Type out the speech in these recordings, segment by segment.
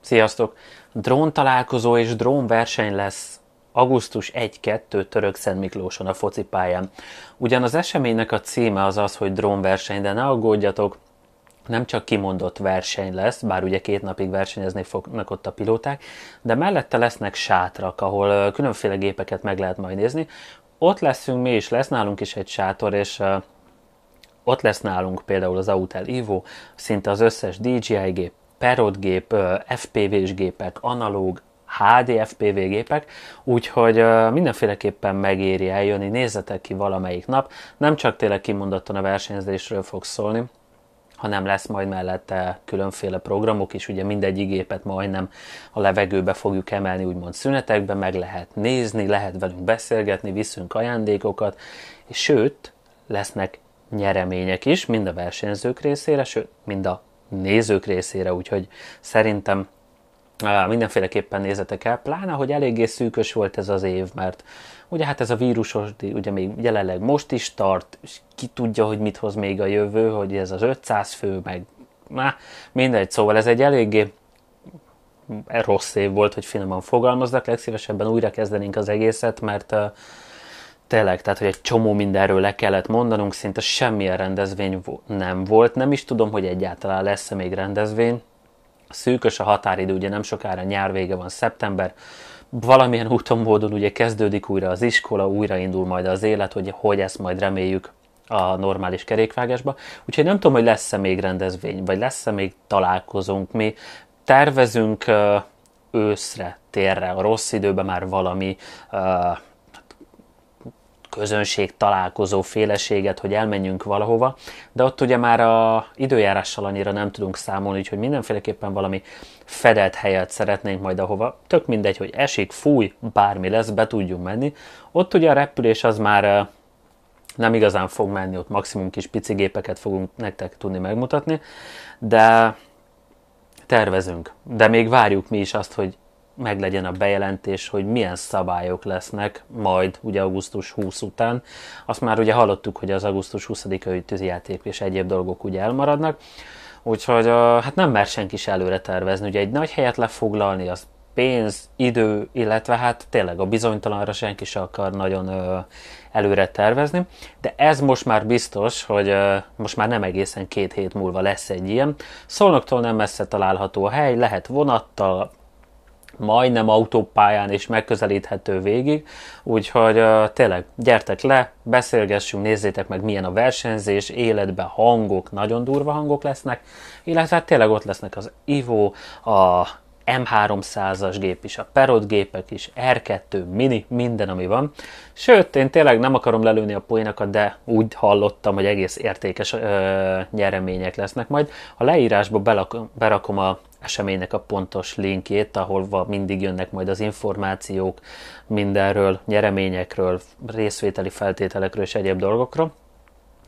Sziasztok! Drón találkozó és drón verseny lesz augusztus 1-2 Török Szent Miklóson a focipályán. Ugyan az eseménynek a címe az az, hogy drónverseny, de ne aggódjatok, nem csak kimondott verseny lesz, bár ugye két napig versenyezni fognak ott a pilóták, de mellette lesznek sátrak, ahol különféle gépeket meg lehet majd nézni, ott leszünk mi is, lesz nálunk is egy sátor, és uh, ott lesz nálunk például az Autel Evo, szinte az összes DJI gép, Perot gép, uh, FPV-s gépek, analóg, HD FPV gépek, úgyhogy uh, mindenféleképpen megéri eljönni, nézzetek ki valamelyik nap, nem csak tényleg kimondottan a versenyzésről fog szólni, hanem lesz majd mellette különféle programok is, ugye mindegy gépet majdnem a levegőbe fogjuk emelni, úgymond szünetekben, meg lehet nézni, lehet velünk beszélgetni, viszünk ajándékokat, és sőt, lesznek nyeremények is, mind a versenyzők részére, sőt, mind a nézők részére, úgyhogy szerintem mindenféleképpen nézzetek el, pláne, hogy eléggé szűkös volt ez az év, mert ugye hát ez a vírusos, ugye még jelenleg most is tart, és ki tudja, hogy mit hoz még a jövő, hogy ez az 500 fő, meg na, mindegy, szóval ez egy eléggé rossz év volt, hogy finoman fogalmaznak, legszívesebben újra kezdenénk az egészet, mert tényleg, tehát hogy egy csomó mindenről le kellett mondanunk, szinte semmilyen rendezvény nem volt, nem is tudom, hogy egyáltalán lesz-e még rendezvény, Szűkös a határidő, ugye nem sokára nyár vége van, szeptember, valamilyen úton módon ugye kezdődik újra az iskola, újra indul majd az élet, hogy, hogy ezt majd reméljük a normális kerékvágásba. Úgyhogy nem tudom, hogy lesz-e még rendezvény, vagy lesz-e még találkozunk. Mi tervezünk uh, őszre, térre, a rossz időben már valami uh, közönség találkozó féleséget, hogy elmenjünk valahova, de ott ugye már a időjárással annyira nem tudunk számolni, hogy mindenféleképpen valami fedett helyet szeretnénk majd ahova, tök mindegy, hogy esik, fúj, bármi lesz, be tudjunk menni. Ott ugye a repülés az már nem igazán fog menni, ott maximum kis pici gépeket fogunk nektek tudni megmutatni, de tervezünk. De még várjuk mi is azt, hogy meglegyen a bejelentés, hogy milyen szabályok lesznek majd ugye augusztus 20 után. Azt már ugye hallottuk, hogy az augusztus 20-ai tűzijáték és egyéb dolgok ugye elmaradnak, úgyhogy hát nem mer senki se előre tervezni, ugye egy nagy helyet lefoglalni, az pénz, idő, illetve hát tényleg a bizonytalanra senki se akar nagyon ö, előre tervezni, de ez most már biztos, hogy ö, most már nem egészen két hét múlva lesz egy ilyen. Szolnoktól nem messze található a hely, lehet vonattal, majdnem autópályán és megközelíthető végig, úgyhogy uh, tényleg gyertek le, beszélgessünk, nézzétek meg milyen a versenyzés, életbe hangok, nagyon durva hangok lesznek, illetve hát tényleg ott lesznek az Ivo, a M300-as gép is, a Perot gépek is, R2, Mini, minden, ami van. Sőt, én tényleg nem akarom lelőni a poénakat, de úgy hallottam, hogy egész értékes ö, nyeremények lesznek majd. A leírásba belakom, berakom a eseménynek a pontos linkjét, ahol mindig jönnek majd az információk mindenről, nyereményekről, részvételi feltételekről és egyéb dolgokról.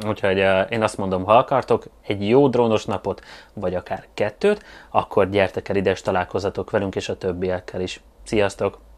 Úgyhogy eh, én azt mondom, ha akartok egy jó drónos napot, vagy akár kettőt, akkor gyertek el ide és találkozatok velünk és a többiekkel is. Sziasztok!